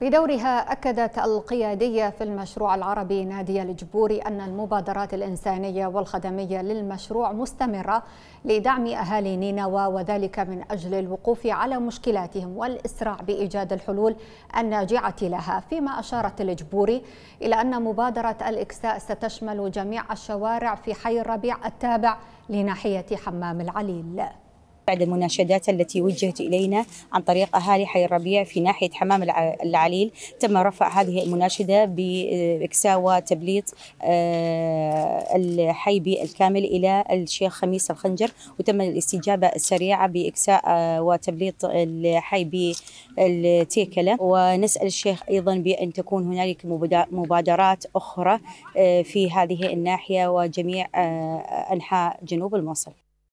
بدورها أكدت القيادية في المشروع العربي نادية الجبوري أن المبادرات الإنسانية والخدمية للمشروع مستمرة لدعم أهالي نينوى وذلك من أجل الوقوف على مشكلاتهم والإسراع بإيجاد الحلول الناجعة لها فيما أشارت الجبوري إلى أن مبادرة الإكساء ستشمل جميع الشوارع في حي الربيع التابع لناحية حمام العليل بعد المناشدات التي وجهت إلينا عن طريق أهالي حي الربيع في ناحية حمام العليل تم رفع هذه المناشدة بإكساء وتبليط آه، الحي بالكامل إلى الشيخ خميس الخنجر وتم الاستجابة السريعة بإكساء آه، وتبليط الحي بالتيكلة ونسأل الشيخ أيضا بأن تكون هنالك مبادرات أخرى آه، في هذه الناحية وجميع أنحاء جنوب الموصل